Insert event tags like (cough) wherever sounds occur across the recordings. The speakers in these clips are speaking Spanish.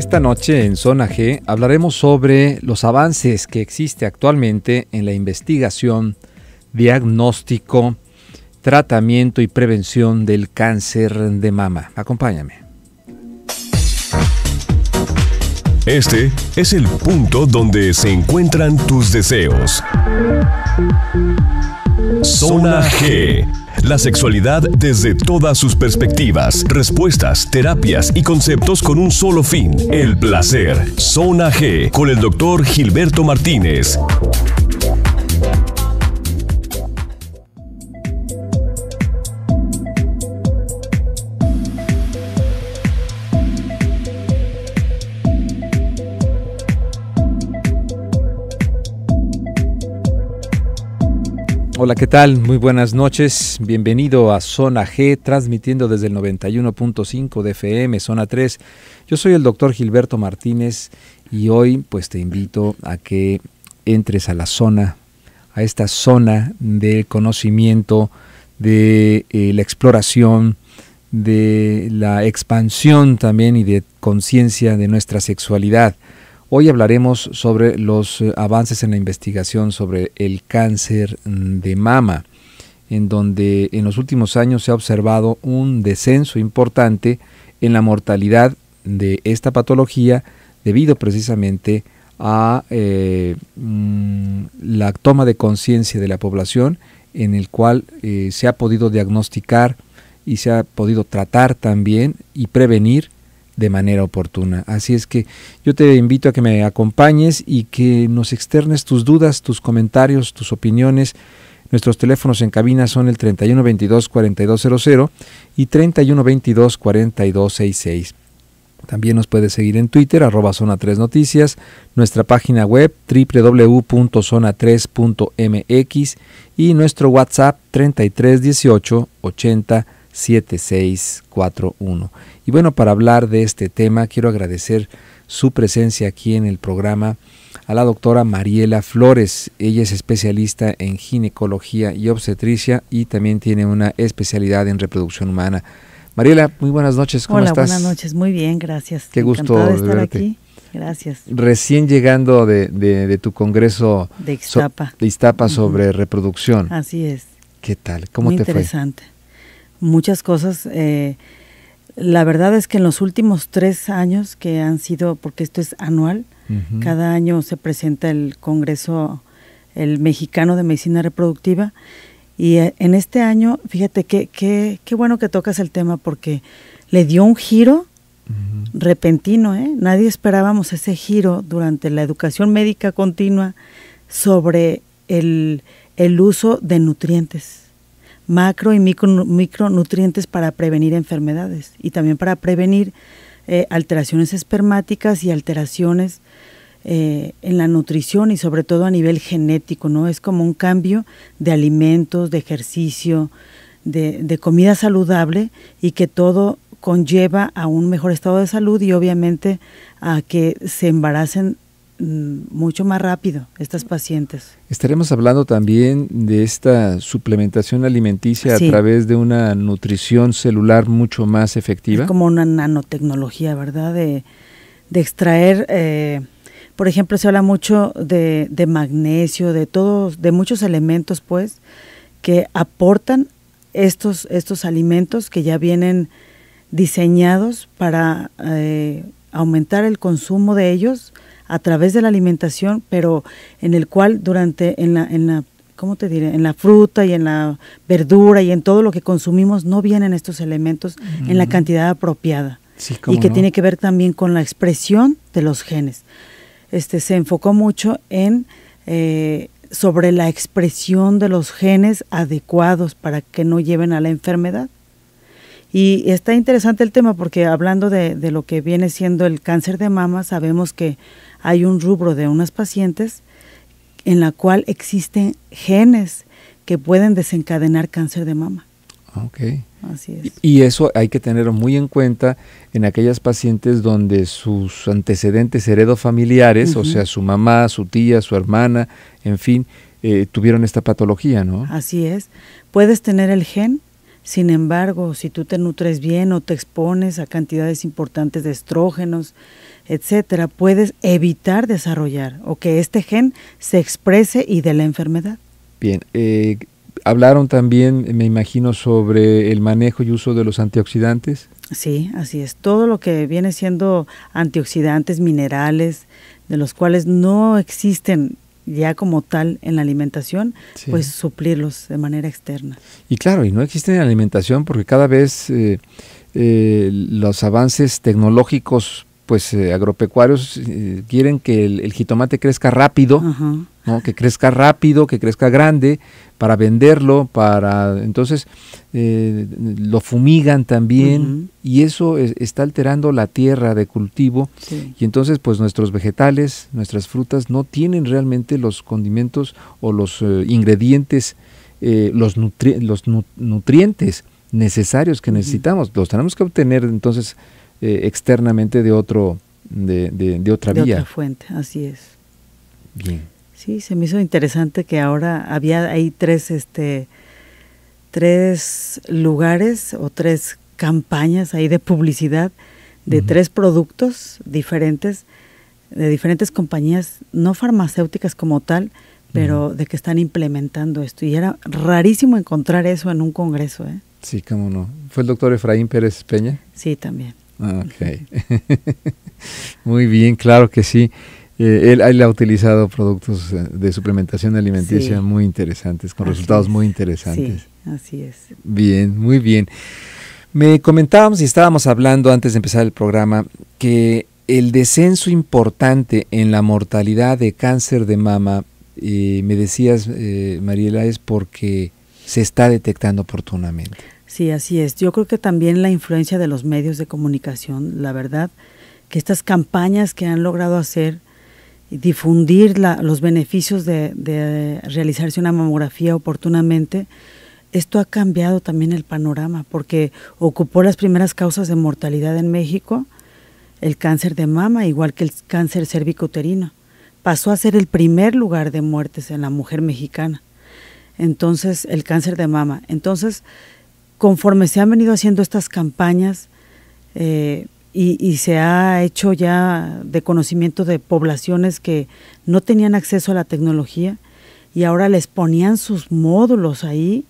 Esta noche en Zona G hablaremos sobre los avances que existe actualmente en la investigación, diagnóstico, tratamiento y prevención del cáncer de mama. Acompáñame. Este es el punto donde se encuentran tus deseos. Zona G la sexualidad desde todas sus perspectivas, respuestas, terapias y conceptos con un solo fin, el placer. Zona G, con el doctor Gilberto Martínez. Hola, ¿qué tal? Muy buenas noches. Bienvenido a Zona G, transmitiendo desde el 91.5 de FM, Zona 3. Yo soy el doctor Gilberto Martínez y hoy pues te invito a que entres a la zona, a esta zona del conocimiento, de eh, la exploración, de la expansión también y de conciencia de nuestra sexualidad. Hoy hablaremos sobre los eh, avances en la investigación sobre el cáncer mm, de mama, en donde en los últimos años se ha observado un descenso importante en la mortalidad de esta patología debido precisamente a eh, mm, la toma de conciencia de la población en el cual eh, se ha podido diagnosticar y se ha podido tratar también y prevenir de manera oportuna. Así es que yo te invito a que me acompañes y que nos externes tus dudas, tus comentarios, tus opiniones. Nuestros teléfonos en cabina son el 3122-4200 y 3122-4266. También nos puedes seguir en Twitter, arroba Zona 3 Noticias, nuestra página web www.zona3.mx y nuestro WhatsApp 3318 80 7641. Y bueno, para hablar de este tema, quiero agradecer su presencia aquí en el programa a la doctora Mariela Flores. Ella es especialista en ginecología y obstetricia y también tiene una especialidad en reproducción humana. Mariela, muy buenas noches, ¿cómo Hola, estás? Buenas noches, muy bien, gracias. Qué gusto de estar aquí. Gracias. Recién llegando de, de, de tu congreso de Iztapa, sobre reproducción. Así es. ¿Qué tal? ¿Cómo te fue? Muy Interesante muchas cosas. Eh, la verdad es que en los últimos tres años que han sido, porque esto es anual, cada año se presenta el Congreso el Mexicano de Medicina Reproductiva. Y eh, en este año, fíjate qué bueno que tocas el tema porque le dio un giro repentino, ¿eh? Nadie esperábamos ese giro durante la educación médica continua sobre el uso de nutrientes macro y micronutrientes para prevenir enfermedades y también para prevenir eh, alteraciones espermáticas y alteraciones eh, en la nutrición y sobre todo a nivel genético, ¿no? Es como un cambio de alimentos, de ejercicio, de comida saludable y que todo conlleva a un mejor estado de salud y obviamente a que se embaracen Mm, mucho más rápido estas pacientes. Estaremos hablando también de esta suplementación alimenticia a través de una nutrición celular mucho más efectiva. Es como una nanotecnología, ¿verdad? De, extraer, eh, por ejemplo, se habla mucho de, de magnesio, de todos, de muchos elementos, pues, que aportan estos, estos alimentos que ya vienen diseñados para eh, aumentar el consumo de ellos a través de la alimentación, pero en el cual durante, en la, en la ¿cómo te diré? En la fruta y en la verdura y en todo lo que consumimos no vienen estos elementos en la cantidad apropiada. y que tiene que ver también con la expresión de los genes. Este se enfocó mucho en eh, sobre la expresión de los genes adecuados para que no lleven a la enfermedad. Y está interesante el tema porque hablando de lo que viene siendo el cáncer de mama, sabemos que hay un rubro de unas pacientes en la cual existen genes que pueden desencadenar cáncer de mama. Ah, ok. Así es. Y eso hay que tenerlo muy en cuenta en aquellas pacientes donde sus antecedentes heredofamiliares, familiares, o sea, su mamá, su tía, su hermana, en fin, eh, tuvieron esta patología, ¿no? Así es. Puedes tener el gen, sin embargo, si tú te nutres bien o te expones a cantidades importantes de estrógenos, etcétera, puedes evitar desarrollar o que este gen se exprese y de la enfermedad. Bien, eh, hablaron también, me imagino, sobre el manejo y uso de los antioxidantes. Sí, así es. Todo lo que viene siendo antioxidantes, minerales, de los cuales no existen ya como tal en la alimentación, pues suplirlos de manera externa. Y claro, y no existen en la alimentación porque cada vez eh, eh, los avances tecnológicos pues eh, agropecuarios eh, quieren que el, jitomate crezca rápido, que crezca rápido, que crezca grande, para venderlo, para entonces eh, lo fumigan también y eso está alterando la tierra de cultivo y entonces pues nuestros vegetales, nuestras frutas no tienen realmente los condimentos o los ingredientes, los, los nutrientes necesarios que necesitamos, los tenemos que obtener entonces eh, externamente de otro de, de, de otra de fuente, así es. Bien. Sí, se me hizo interesante que ahora había ahí tres este tres lugares o tres campañas ahí de publicidad de tres productos diferentes de diferentes compañías no farmacéuticas como tal, pero de que están implementando esto y era rarísimo encontrar eso en un congreso, ¿eh? Sí, cómo no. ¿Fue el doctor Efraín Pérez Peña? Sí, también. Ok. (laughs) Muy bien, claro que sí. Eh, él, ha utilizado productos eh, de suplementación alimenticia muy interesantes, con resultados muy interesantes. Sí, así es. Bien, muy bien. Me comentábamos y estábamos hablando antes de empezar el programa que el descenso importante en la mortalidad de cáncer de mama, y eh, me decías, Mariela, es porque se está detectando oportunamente. Sí, así es. Yo creo que también la influencia de los medios de comunicación, la verdad, que estas campañas que han logrado hacer y difundir los beneficios de, realizarse una mamografía oportunamente, esto ha cambiado también el panorama, porque ocupó las primeras causas de mortalidad en México, el cáncer de mama, igual que el cáncer cervicouterino. Pasó a ser el primer lugar de muertes en la mujer mexicana. Entonces, el cáncer de mama. Entonces, conforme se han venido haciendo estas campañas eh, y, se ha hecho ya de conocimiento de poblaciones que no tenían acceso a la tecnología y ahora les ponían sus módulos ahí,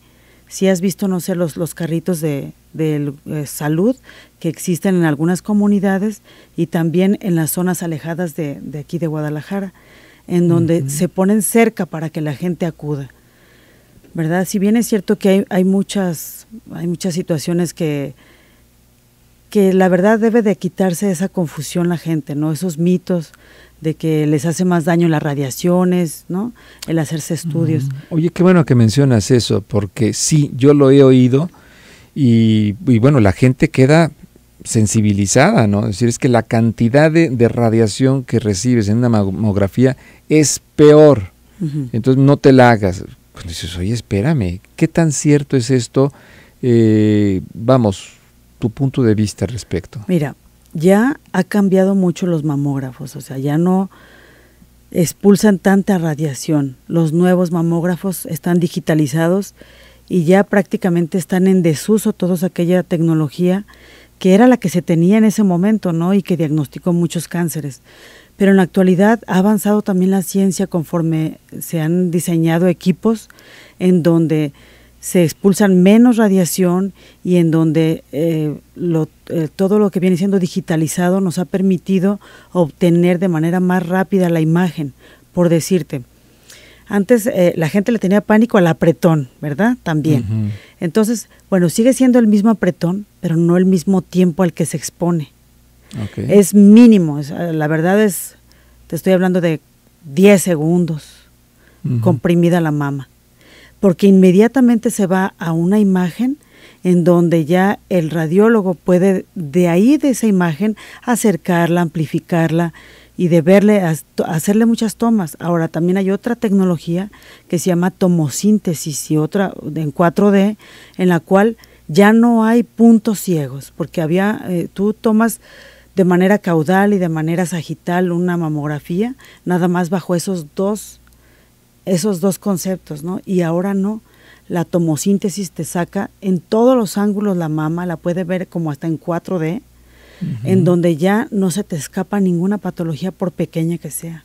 si has visto, no sé, los, carritos de, eh, salud que existen en algunas comunidades y también en las zonas alejadas de, aquí de Guadalajara, en donde se ponen cerca para que la gente acuda. ¿verdad? Si bien es cierto que hay, muchas, hay muchas situaciones que, que la verdad debe de quitarse esa confusión la gente, ¿no? Esos mitos de que les hace más daño las radiaciones, ¿no? El hacerse estudios. Oye, qué bueno que mencionas eso, porque sí, yo lo he oído y, bueno, la gente queda sensibilizada, ¿no? Es decir, es que la cantidad de, radiación que recibes en una mamografía es peor. Entonces no te la hagas. Pues dices, oye, espérame, ¿qué tan cierto es esto? Eh, vamos, tu punto de vista al respecto. Mira, ya ha cambiado mucho los mamógrafos, o sea, ya no expulsan tanta radiación. Los nuevos mamógrafos están digitalizados y ya prácticamente están en desuso toda aquella tecnología que era la que se tenía en ese momento, ¿no? Y que diagnosticó muchos cánceres. Pero en la actualidad ha avanzado también la ciencia conforme se han diseñado equipos en donde se expulsan menos radiación y en donde eh, eh, todo lo que viene siendo digitalizado nos ha permitido obtener de manera más rápida la imagen, por decirte. Antes eh, la gente le tenía pánico al apretón, ¿verdad? También. Entonces, bueno, sigue siendo el mismo apretón, pero no el mismo tiempo al que se expone. Es mínimo, eh, la verdad es, te estoy hablando de 10 segundos comprimida la mama, porque inmediatamente se va a una imagen en donde ya el radiólogo puede de ahí de esa imagen acercarla, amplificarla y de verle hacerle muchas tomas. Ahora también hay otra tecnología que se llama tomosíntesis y otra en 4D en la cual ya no hay puntos ciegos, porque había eh, tú tomas de manera caudal y de manera sagital una mamografía, nada más bajo esos dos, esos dos conceptos, ¿no? Y ahora no. La tomosíntesis te saca en todos los ángulos la mama, la puede ver como hasta en 4D, en donde ya no se te escapa ninguna patología por pequeña que sea.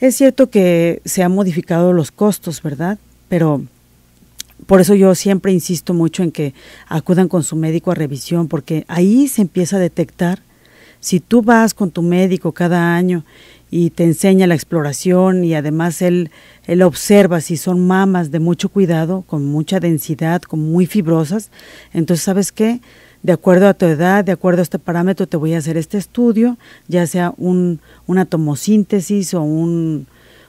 Es cierto que se han modificado los costos, ¿verdad? Pero por eso yo siempre insisto mucho en que acudan con su médico a revisión, porque ahí se empieza a detectar. Si tú vas con tu médico cada año y te enseña la exploración y además él, él observa si son mamas de mucho cuidado, con mucha densidad, con muy fibrosas, entonces sabes qué, de acuerdo a tu edad, de acuerdo a este parámetro, te voy a hacer este estudio, ya sea un, una tomosíntesis o un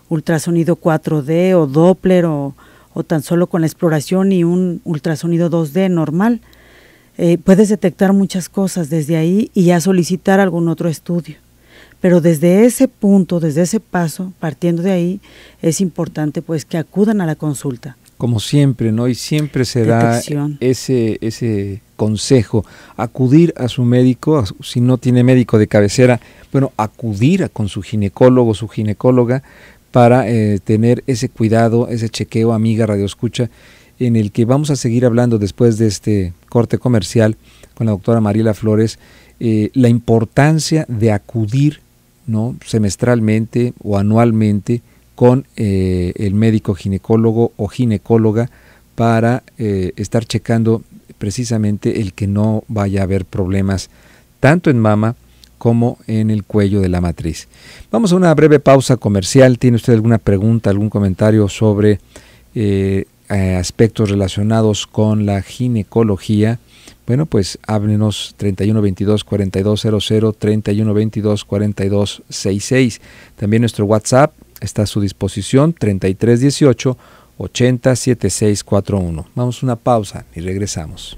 ultrasonido 4D o Doppler o o tan solo con la exploración y un ultrasonido 2D normal. Eh, puedes detectar muchas cosas desde ahí y ya solicitar algún otro estudio. Pero desde ese punto, desde ese paso, partiendo de ahí, es importante pues que acudan a la consulta. Como siempre, ¿no? Y siempre se da ese, ese consejo, acudir a su médico, si no tiene médico de cabecera, bueno, acudir a, con su ginecólogo, su ginecóloga, para eh, tener ese cuidado, ese chequeo, amiga Radio Escucha, en el que vamos a seguir hablando después de este corte comercial con la doctora Mariela Flores, eh, la importancia de acudir ¿no? semestralmente o anualmente con eh, el médico ginecólogo o ginecóloga para estar checando precisamente el que no vaya a haber problemas tanto en mama como en el cuello de la matriz. Vamos a una breve pausa comercial. ¿Tiene usted alguna pregunta, algún comentario sobre eh, eh, aspectos relacionados con la ginecología? Bueno, pues háblenos 3122-4200, 3122-4266. También nuestro WhatsApp está a su disposición, 3318-807641. Vamos a una pausa y regresamos.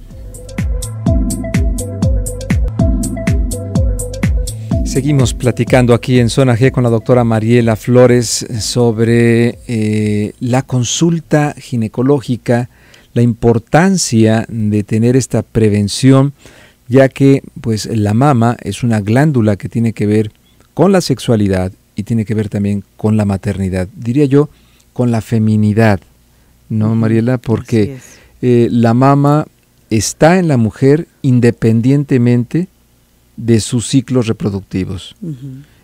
Seguimos platicando aquí en Zona G con la doctora Mariela Flores sobre eh, la consulta ginecológica, la importancia de tener esta prevención, ya que pues la mama es una glándula que tiene que ver con la sexualidad y tiene que ver también con la maternidad, diría yo, con la feminidad, ¿no, Mariela? Porque eh, la mama está en la mujer independientemente de sus ciclos reproductivos.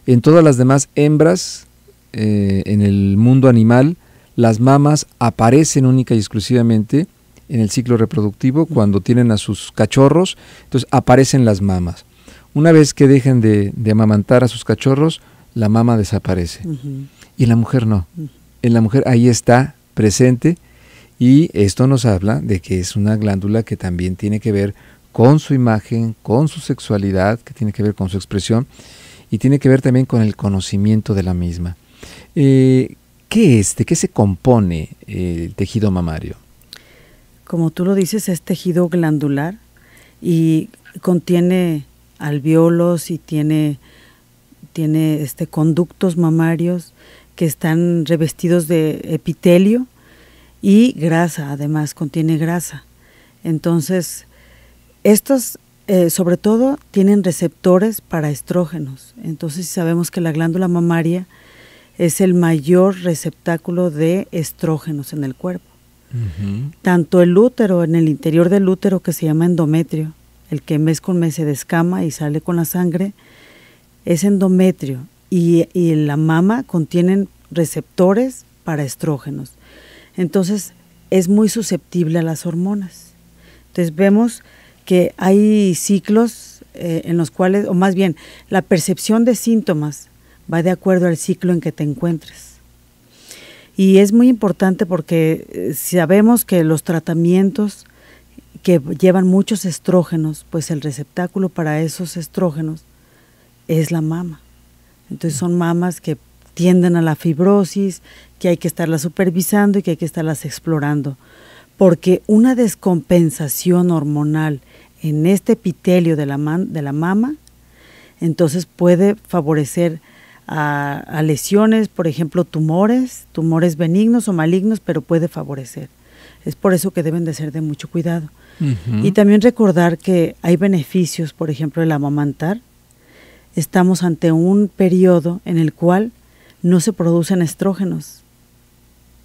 En todas las demás hembras, eh, en el mundo animal, las mamas aparecen única y exclusivamente en el ciclo reproductivo cuando tienen a sus cachorros, entonces aparecen las mamas. Una vez que dejen de, amamantar a sus cachorros, la mama desaparece. Y la mujer no. En la mujer ahí está presente y esto nos habla de que es una glándula que también tiene que ver con su imagen, con su sexualidad, que tiene que ver con su expresión, y tiene que ver también con el conocimiento de la misma. Eh, ¿Qué es? ¿De qué se compone eh, el tejido mamario? Como tú lo dices, es tejido glandular y contiene alveolos y tiene, tiene este, conductos mamarios que están revestidos de epitelio y grasa, además contiene grasa. Entonces, estos, eh, sobre todo, tienen receptores para estrógenos. Entonces sabemos que la glándula mamaria es el mayor receptáculo de estrógenos en el cuerpo. Tanto el útero, en el interior del útero que se llama endometrio, el que mes con mes se descama y sale con la sangre, es endometrio. Y, en la mama contienen receptores para estrógenos. Entonces es muy susceptible a las hormonas. Entonces vemos que hay ciclos eh, en los cuales, o más bien, la percepción de síntomas va de acuerdo al ciclo en que te encuentres. Y es muy importante porque eh, sabemos que los tratamientos que llevan muchos estrógenos, pues el receptáculo para esos estrógenos es la mama. Entonces son mamas que tienden a la fibrosis, que hay que estarlas supervisando y que hay que estarlas explorando. Porque una descompensación hormonal en este epitelio de la, de la mama, entonces puede favorecer a, lesiones, por ejemplo, tumores, tumores benignos o malignos, pero puede favorecer. Es por eso que deben de ser de mucho cuidado. Y también recordar que hay beneficios, por ejemplo, el amamantar. Estamos ante un periodo en el cual no se producen estrógenos,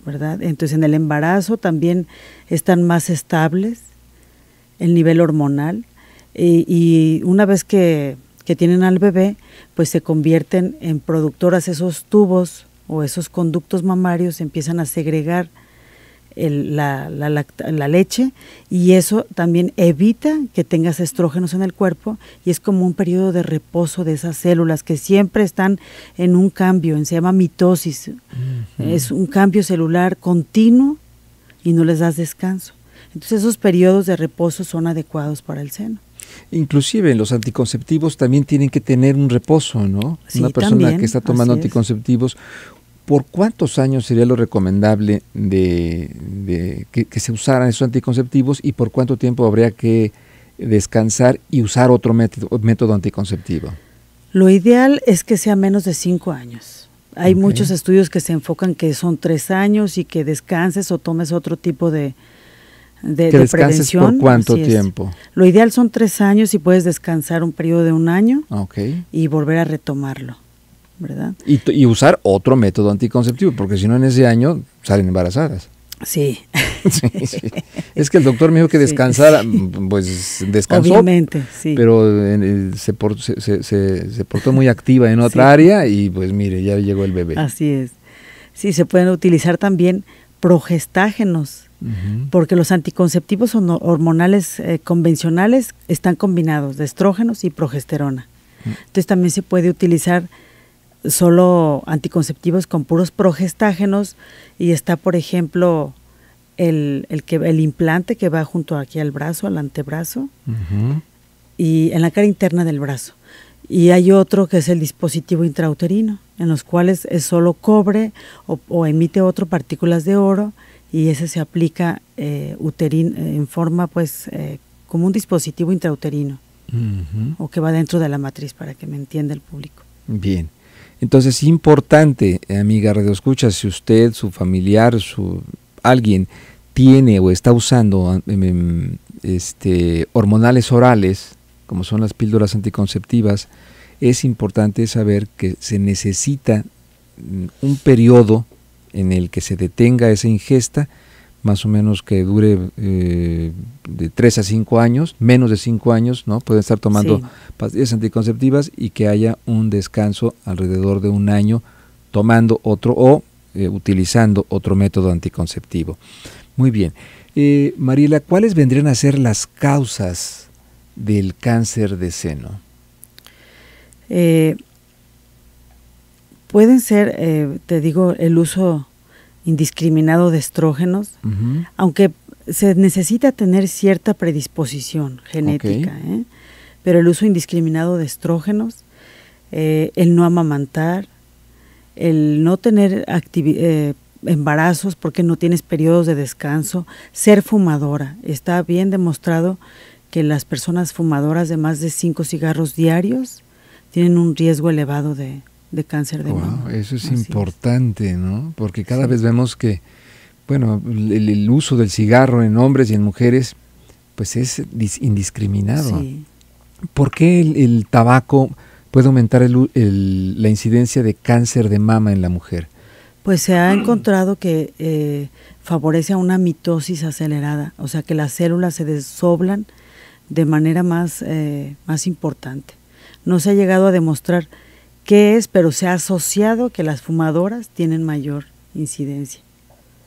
¿verdad? Entonces en el embarazo también están más estables el nivel hormonal y, una vez que, tienen al bebé, pues se convierten en productoras esos tubos o esos conductos mamarios empiezan a segregar la, leche y eso también evita que tengas estrógenos en el cuerpo y es como un periodo de reposo de esas células que siempre están en un cambio, se llama mitosis, es un cambio celular continuo y no les das descanso. Entonces esos periodos de reposo son adecuados para el seno. Inclusive los anticonceptivos también tienen que tener un reposo, ¿no? Sí, Una persona que está tomando anticonceptivos, ¿por cuántos años sería lo recomendable de, que, se usaran esos anticonceptivos y por cuánto tiempo habría que descansar y usar otro método, anticonceptivo? Lo ideal es que sea menos de cinco años. Hay muchos estudios que se enfocan que son tres años y que descanses o tomes otro tipo de, de, que ¿Por cuánto tiempo? Lo ideal son tres años y puedes descansar un periodo de un año y volver a retomarlo. ¿verdad? Y, usar otro método anticonceptivo, porque si no en ese año salen embarazadas. Sí. (laughs) Es que el doctor me dijo que descansara, mm, pues descansó. Obviamente, sí. Pero eh, se, se, portó muy activa en otra área y pues mire, ya llegó el bebé. Así es. Sí, se pueden utilizar también progestágenos porque los anticonceptivos hormonales eh, convencionales están combinados de estrógenos y progesterona. Mm. Entonces también se puede utilizar solo anticonceptivos con puros progestágenos y está, por ejemplo, el, implante que va junto aquí al brazo, al antebrazo, y en la cara interna del brazo. Y hay otro que es el dispositivo intrauterino, en los cuales es solo cobre o, o emite otro partículas de oro y ese se aplica eh, eh en forma pues eh, como un dispositivo intrauterino o que va dentro de la matriz para que me entienda el público. Bien. Entonces, importante, amiga Radio Escucha, si usted, su familiar, su alguien tiene o está usando em, em, este, hormonales orales, como son las píldoras anticonceptivas, es importante saber que se necesita mm, un periodo en el que se detenga esa ingesta, más o menos que dure eh, de 3 a 5 años, menos de cinco años, ¿no? Pueden estar tomando pastillas anticonceptivas y que haya un descanso alrededor de un año tomando otro o eh, utilizando otro método anticonceptivo. Muy bien. Eh, Mariela, ¿cuáles vendrían a ser las causas del cáncer de seno? pueden ser, eh, te digo, el uso indiscriminado de estrógenos, aunque se necesita tener cierta predisposición genética, ¿eh? pero el uso indiscriminado de estrógenos, eh, el no amamantar, el no tener embarazos porque no tienes periodos de descanso, ser fumadora. Está bien demostrado que las personas fumadoras de más de cinco cigarros diarios tienen un riesgo elevado de, de cáncer de mama. Eso es importante, ¿no? Porque cada vez vemos que, bueno, el, uso del cigarro en hombres y en mujeres, pues es indiscriminado. ¿Por qué el, tabaco puede aumentar el, la incidencia de cáncer de mama en la mujer? Pues se ha mm. encontrado que eh, favorece a una mitosis acelerada, o sea que las células se desoblan de manera más, eh, más importante. No se ha llegado a demostrar qué es, pero se ha asociado que las fumadoras tienen mayor incidencia.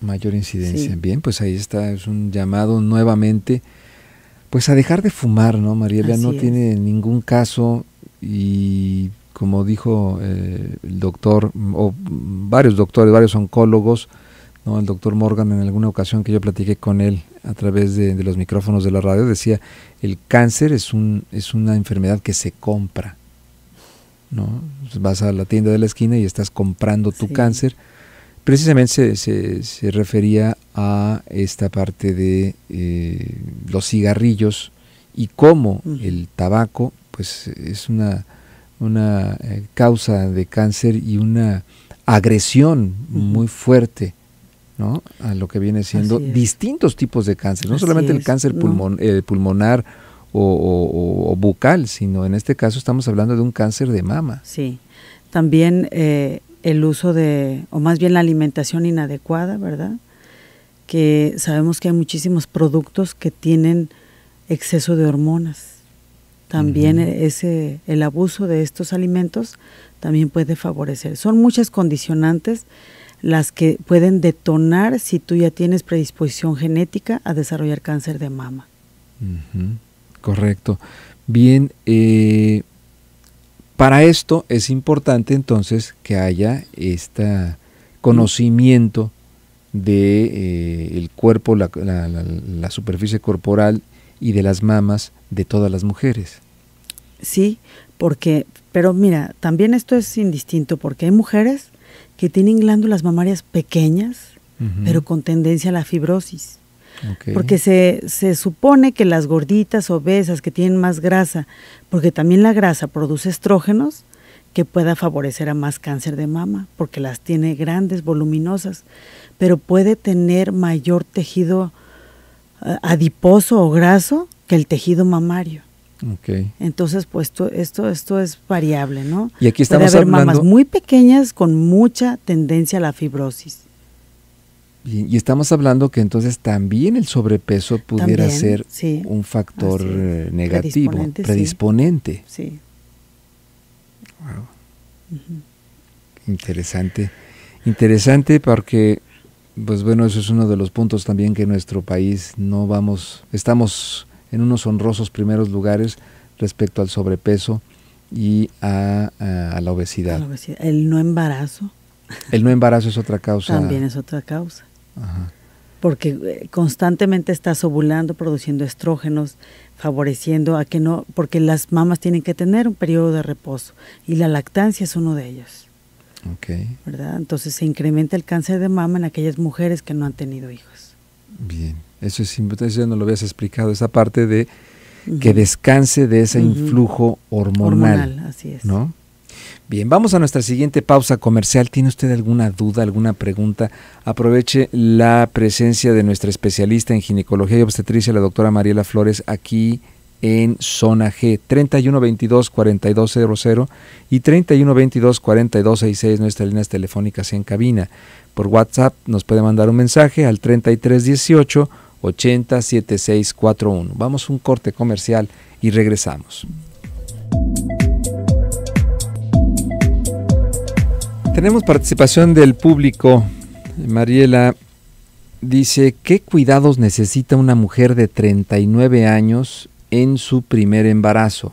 Mayor incidencia. Bien, pues ahí está, es un llamado nuevamente, pues a dejar de fumar, ¿no? María? no tiene ningún caso y como dijo eh, el doctor, mm, o varios doctores, varios oncólogos, ¿no? el doctor Morgan en alguna ocasión que yo platiqué con él a través de, de los micrófonos de la radio, decía, el cáncer es, un, es una enfermedad que se compra. ¿no? Pues vas a la tienda de la esquina y estás comprando tu cáncer. Precisamente se, se, refería a esta parte de eh, los cigarrillos y cómo el tabaco pues es una, eh, causa de cáncer y una agresión muy fuerte a lo que viene siendo distintos tipos de cáncer, no solamente el cáncer eh, pulmonar o, bucal, sino en este caso estamos hablando de un cáncer de mama. Sí, también eh, el uso de, o más bien la alimentación inadecuada, ¿verdad? Que sabemos que hay muchísimos productos que tienen exceso de hormonas. También ese, el abuso de estos alimentos también puede favorecer. Son muchas condicionantes las que pueden detonar si tú ya tienes predisposición genética a desarrollar cáncer de mama. Uh correcto. Bien, eh, para esto es importante entonces que haya este conocimiento de eh, el cuerpo, la, superficie corporal y de las mamas de todas las mujeres. Sí, porque, pero mira, también esto es indistinto porque hay mujeres que tienen glándulas mamarias pequeñas, pero con tendencia a la fibrosis. Porque se, supone que las gorditas obesas que tienen más grasa, porque también la grasa produce estrógenos, que pueda favorecer a más cáncer de mama, porque las tiene grandes, voluminosas, pero puede tener mayor tejido eh, adiposo o graso que el tejido mamario. Entonces, pues esto, esto, es variable, ¿no? Y aquí estamos Puede haber mamas muy pequeñas con mucha tendencia a la fibrosis. Y, estamos hablando que entonces también el sobrepeso pudiera ser un factor negativo, predisponente. Sí. Interesante. Interesante porque, pues bueno, eso es uno de los puntos también que en nuestro país no vamos, estamos en unos honrosos primeros lugares respecto al sobrepeso y a, La obesidad. El no embarazo. El no embarazo es otra causa. También es otra causa. Porque eh, constantemente estás ovulando, produciendo estrógenos, favoreciendo a que no, porque las mamas tienen que tener un periodo de reposo y la lactancia es uno de ellos. Okay. ¿Verdad? Entonces se incrementa el cáncer de mama en aquellas mujeres que no han tenido hijos. Bien, eso es importante, no lo habías explicado, esa parte de que descanse de ese influjo hormonal. Hormonal, así es. ¿No? Bien, vamos a nuestra siguiente pausa comercial. ¿Tiene usted alguna duda, alguna pregunta? Aproveche la presencia de nuestra especialista en ginecología y obstetricia, la doctora Mariela Flores, aquí en Zona G, 3122-4200 y 3122-4266, nuestras líneas telefónicas en cabina. Por WhatsApp nos puede mandar un mensaje al 3318 807641. Vamos a un corte comercial y regresamos. Tenemos participación del público. Mariela dice, ¿qué cuidados necesita una mujer de 39 años en su primer embarazo?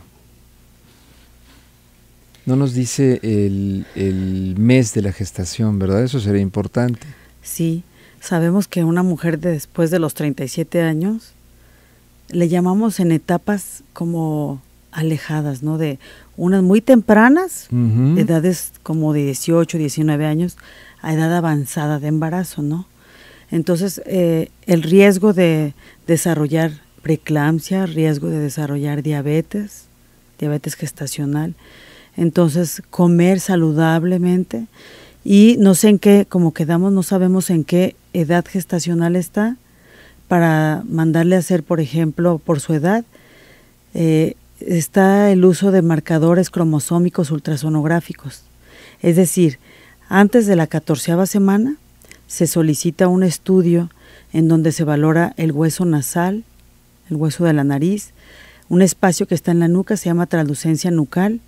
No nos dice el, mes de la gestación, ¿verdad? Eso sería importante. Sí, sabemos que una mujer después de los 37 años le llamamos en etapas como alejadas, ¿no? De unas muy tempranas, edades como de 18, 19 años, a edad avanzada de embarazo, ¿no? Entonces, eh, el riesgo de desarrollar preeclampsia, riesgo de desarrollar diabetes, diabetes gestacional. Entonces, comer saludablemente y no sé en qué, como quedamos, no sabemos en qué edad gestacional está para mandarle a hacer, por ejemplo, por su edad, eh, está el uso de marcadores cromosómicos ultrasonográficos. Es decir, antes de la catorceava semana se solicita un estudio en donde se valora el hueso nasal, el hueso de la nariz, un espacio que está en la nuca, se llama translucencia nucal,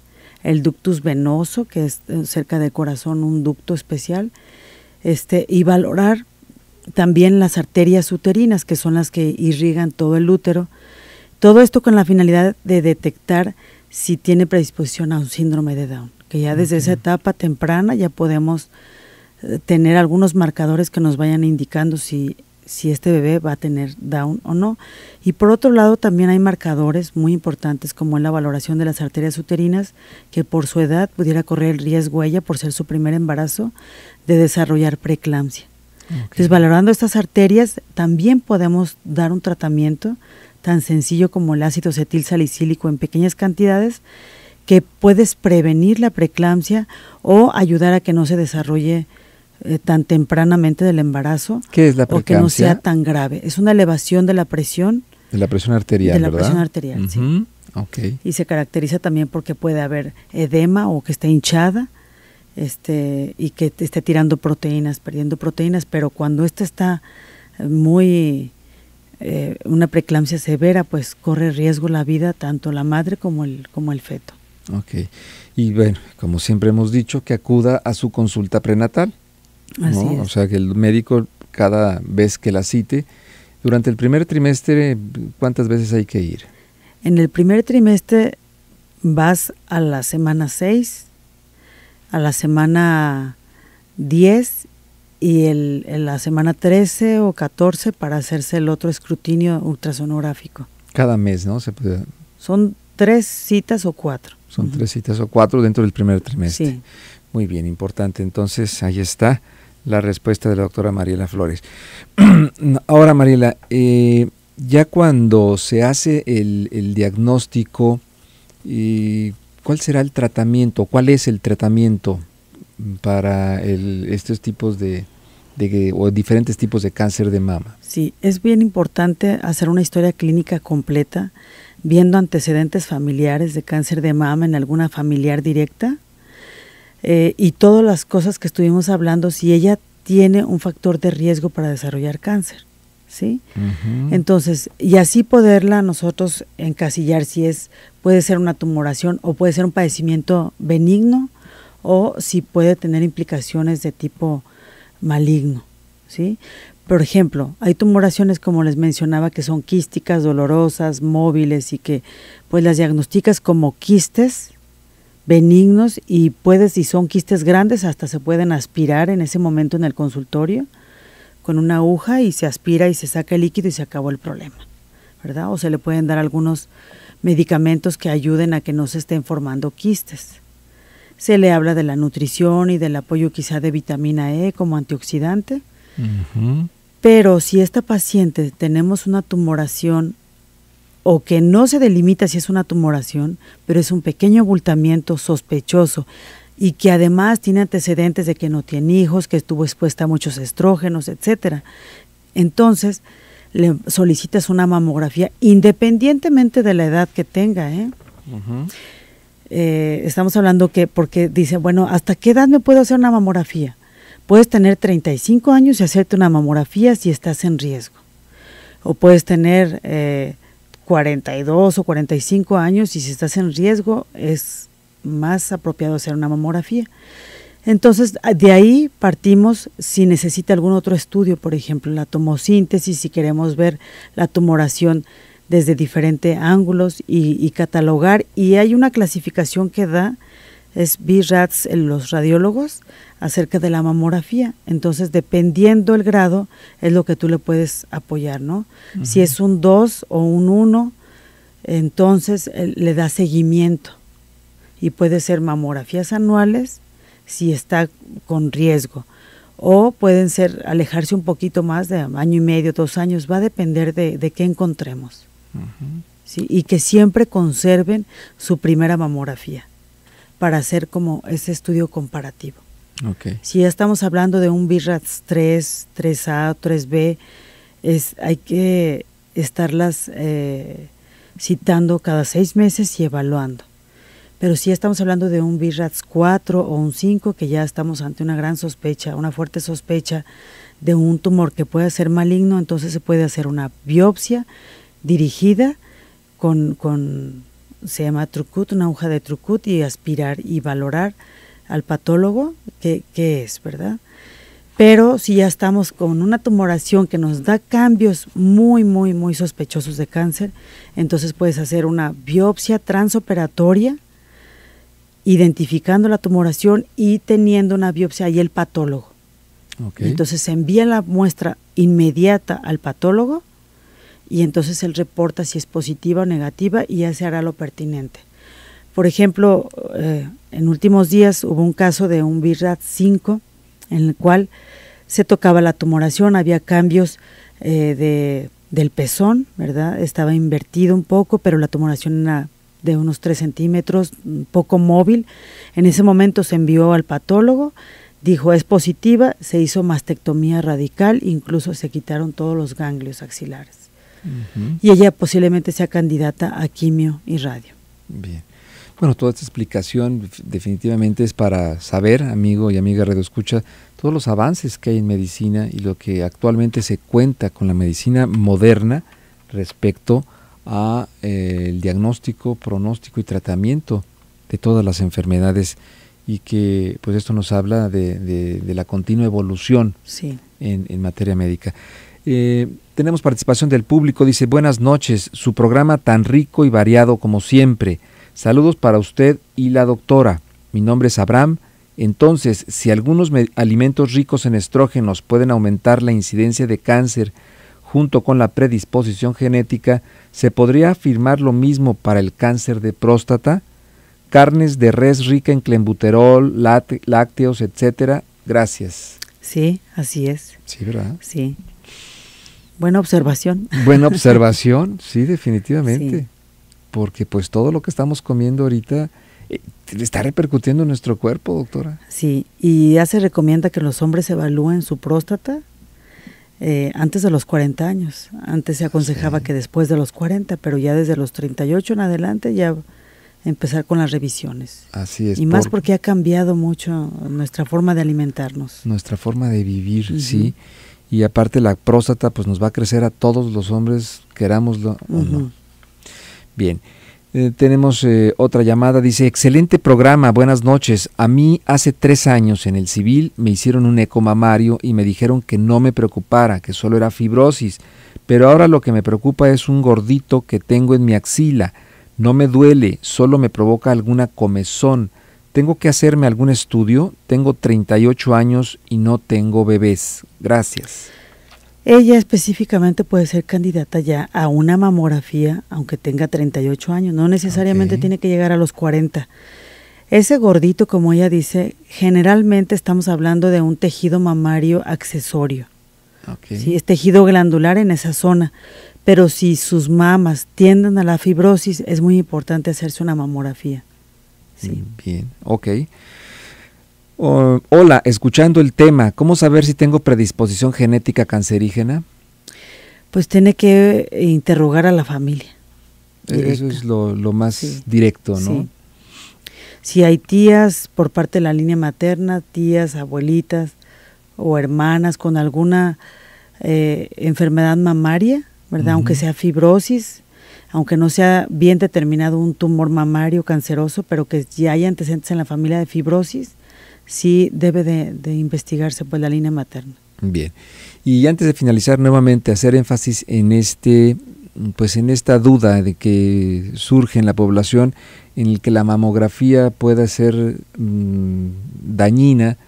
el ductus venoso, que es eh, cerca del corazón un ducto especial, este, y valorar también las arterias uterinas, que son las que irrigan todo el útero, todo esto con la finalidad de detectar si tiene predisposición a un síndrome de Down, que ya desde esa etapa temprana ya podemos eh, tener algunos marcadores que nos vayan indicando si, si este bebé va a tener Down o no. Y por otro lado, también hay marcadores muy importantes como en la valoración de las arterias uterinas, que por su edad pudiera correr el riesgo ella, por ser su primer embarazo, de desarrollar preeclampsia. Entonces, valorando estas arterias, también podemos dar un tratamiento tan sencillo como el ácido cetil salicílico en pequeñas cantidades que puedes prevenir la preeclampsia o ayudar a que no se desarrolle eh, tan tempranamente del embarazo ¿Qué es la o que no sea tan grave. Es una elevación de la presión. De la presión arterial. De la presión arterial, sí. Okay. Y se caracteriza también porque puede haber edema o que esté hinchada este, y que esté tirando proteínas, perdiendo proteínas, pero cuando esta está muy eh, una preeclampsia severa, pues corre riesgo la vida tanto la madre como el, como el feto. Ok. Y bueno, como siempre hemos dicho, que acuda a su consulta prenatal. Así O sea, que el médico cada vez que la cite, durante el primer trimestre, ¿cuántas veces hay que ir? En el primer trimestre vas a la semana 6, a la semana 10 y el, en la semana 13 o 14 para hacerse el otro escrutinio ultrasonográfico. Cada mes, ¿no? Se puede... Son tres citas o cuatro. Son tres citas o cuatro dentro del primer trimestre. Muy bien, importante. Entonces, ahí está la respuesta de la doctora Mariela Flores. (clears throat) Ahora, Mariela, eh, ya cuando se hace el, el diagnóstico, y eh, ¿cuál será el tratamiento? ¿Cuál es el tratamiento para estos tipos de, o diferentes tipos de cáncer de mama. Sí, es bien importante hacer una historia clínica completa, viendo antecedentes familiares de cáncer de mama en alguna familiar directa eh, y todas las cosas que estuvimos hablando, si ella tiene un factor de riesgo para desarrollar cáncer. ¿Sí? Entonces, y así poderla nosotros encasillar si es, puede ser una tumoración o puede ser un padecimiento benigno o si puede tener implicaciones de tipo maligno, ¿sí? Por ejemplo, hay tumoraciones como les mencionaba que son quísticas, dolorosas, móviles y que pues las diagnosticas como quistes benignos y puedes, si son quistes grandes, hasta se pueden aspirar en ese momento en el consultorio con una aguja y se aspira y se saca el líquido y se acabó el problema, ¿verdad? O se le pueden dar algunos medicamentos que ayuden a que no se estén formando quistes. Se le habla de la nutrición y del apoyo quizá de vitamina E como antioxidante. Pero si esta paciente tenemos una tumoración o que no se delimita si es una tumoración, pero es un pequeño abultamiento sospechoso y que además tiene antecedentes de que no tiene hijos, que estuvo expuesta a muchos estrógenos, etcétera. Entonces, le solicitas una mamografía independientemente de la edad que tenga, ¿eh? Eh, estamos hablando que, porque dice, bueno, ¿hasta qué edad me puedo hacer una mamografía? Puedes tener 35 años y hacerte una mamografía si estás en riesgo. O puedes tener 42 eh, o 45 años y si estás en riesgo es más apropiado hacer una mamografía. Entonces, de ahí partimos si necesita algún otro estudio, por ejemplo, la tomosíntesis, si queremos ver la tumoración desde diferentes ángulos y, catalogar. Y hay una clasificación que da, es b eh, los radiólogos, acerca de la mamografía. Entonces, dependiendo el grado, es lo que tú le puedes apoyar, ¿no? Si es un 2 o un 1, entonces eh, le da seguimiento. Y puede ser mamografías anuales si está con riesgo o pueden ser alejarse un poquito más de año y medio, dos años, va a depender de, de qué encontremos. ¿sí? Y que siempre conserven su primera mamografía para hacer como ese estudio comparativo. Okay. Si ya estamos hablando de un rats 3, 3A, 3B, es, hay que estarlas eh, citando cada seis meses y evaluando. Pero si estamos hablando de un rats 4 o un 5, que ya estamos ante una gran sospecha, una fuerte sospecha de un tumor que puede ser maligno, entonces se puede hacer una biopsia dirigida con, se llama trucut, una hoja de trucut y aspirar y valorar al patólogo qué, es, ¿verdad? Pero si ya estamos con una tumoración que nos da cambios muy, muy, muy sospechosos de cáncer, entonces puedes hacer una biopsia transoperatoria, identificando la tumoración y teniendo una biopsia y el patólogo. Entonces se envía la muestra inmediata al patólogo y entonces él reporta si es positiva o negativa y ya se hará lo pertinente. Por ejemplo, eh, en últimos días hubo un caso de un BIRAT 5 en el cual se tocaba la tumoración, había cambios eh, del pezón, ¿verdad? Estaba invertido un poco, pero la tumoración era de unos 3 centímetros, poco móvil. En ese momento se envió al patólogo, dijo es positiva, se hizo mastectomía radical, incluso se quitaron todos los ganglios axilares y ella posiblemente sea candidata a quimio y radio. Bien. Bueno, toda esta explicación definitivamente es para saber, amigo y amiga Radio Escucha, todos los avances que hay en medicina y lo que actualmente se cuenta con la medicina moderna respecto a eh, el diagnóstico, pronóstico y tratamiento de todas las enfermedades y que pues esto nos habla de, la continua evolución en, en materia médica. Eh, tenemos participación del público, dice buenas noches, su programa tan rico y variado como siempre. Saludos para usted y la doctora. Mi nombre es Abraham. Entonces, si algunos alimentos ricos en estrógenos pueden aumentar la incidencia de cáncer junto con la predisposición genética, ¿se podría afirmar lo mismo para el cáncer de próstata? Carnes de res rica en clenbuterol, lácteos, etcétera. Gracias. Sí, así es. Sí, ¿verdad? Sí. Buena observación. (laughs) Buena observación, sí, definitivamente. Porque pues todo lo que estamos comiendo ahorita eh, está repercutiendo en nuestro cuerpo, doctora. Sí, y ya se recomienda que los hombres evalúen su próstata eh, antes de los 40 años. Antes se aconsejaba que después de los 40, pero ya desde los 38 en adelante ya empezar con las revisiones. Así es. Y más porque ha cambiado mucho nuestra forma de alimentarnos. Nuestra forma de vivir, sí y aparte la próstata pues nos va a crecer a todos los hombres, querámoslo o no. Bien. Eh, tenemos eh, otra llamada, dice, excelente programa, buenas noches. A mí hace tres años en el civil me hicieron un eco mamario y me dijeron que no me preocupara, que solo era fibrosis, pero ahora lo que me preocupa es un gordito que tengo en mi axila. No me duele, solo me provoca alguna comezón. Tengo que hacerme algún estudio. Tengo 38 años y no tengo bebés. Gracias. Ella específicamente puede ser candidata ya a una mamografía, aunque tenga 38 años. No necesariamente tiene que llegar a los 40. Ese gordito, como ella dice, generalmente estamos hablando de un tejido mamario accesorio. si es tejido glandular en esa zona. Pero si sus mamas tienden a la fibrosis, es muy importante hacerse una mamografía. Sí. Bien, ok. hola, escuchando el tema, ¿cómo saber si tengo predisposición genética cancerígena? Pues tiene que interrogar a la familia. E, eso es lo, más directo, ¿no? Si hay tías por parte de la línea materna, tías, abuelitas o hermanas con alguna eh, enfermedad mamaria, ¿verdad? Aunque sea fibrosis, aunque no sea bien determinado un tumor mamario canceroso, pero que ya hay antecedentes en la familia de fibrosis, sí debe de, investigarse pues la línea materna. Bien. Y antes de finalizar nuevamente hacer énfasis en este pues en esta duda de que surge en la población en el que la mamografía pueda ser mm, dañina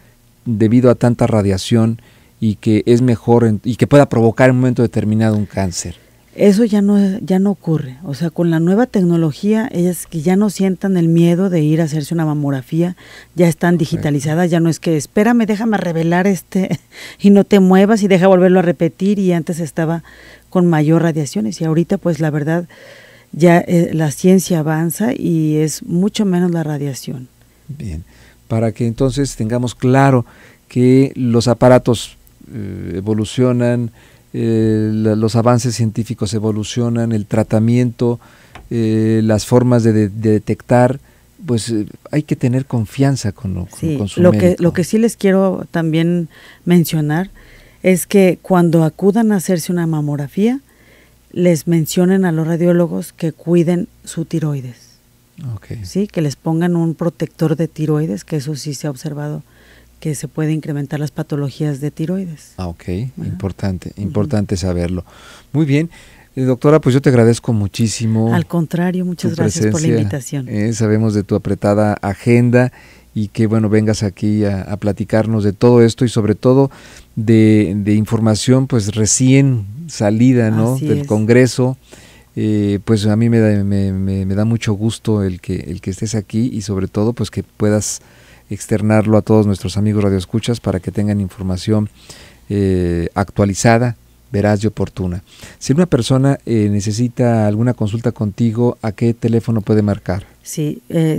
debido a tanta radiación y que es mejor y que pueda provocar en un momento determinado un cáncer. Eso ya no, ya no ocurre. O sea, con la nueva tecnología, ellas que ya no sientan el miedo de ir a hacerse una mamografía, ya están digitalizadas, ya no es que espérame, déjame revelar este (laughs) y no te muevas y deja volverlo a repetir y antes estaba con mayor radiaciones y ahorita pues la verdad ya eh, la ciencia avanza y es mucho menos la radiación. Bien, para que entonces tengamos claro que los aparatos eh, evolucionan, eh, los avances científicos evolucionan, el tratamiento, eh, las formas de, detectar, pues eh, hay que tener confianza con, lo, su lo Que, lo que sí les quiero también mencionar es que cuando acudan a hacerse una mamografía, les mencionen a los radiólogos que cuiden su tiroides. Sí, que les pongan un protector de tiroides, que eso sí se ha observado que se puede incrementar las patologías de tiroides. Ah, ok, importante, importante saberlo. Muy bien. Eh, doctora, pues yo te agradezco muchísimo. Al contrario, muchas gracias por la invitación. Eh, sabemos de tu apretada agenda y que bueno, vengas aquí a, platicarnos de todo esto y sobre todo de, información pues recién salida ¿no? del Congreso. Eh, pues a mí me da, me da, mucho gusto el que, el que estés aquí y sobre todo pues que puedas externarlo a todos nuestros amigos radioescuchas para que tengan información eh, actualizada, veraz y oportuna. Si una persona eh, necesita alguna consulta contigo, ¿a qué teléfono puede marcar? Sí, sí. Eh,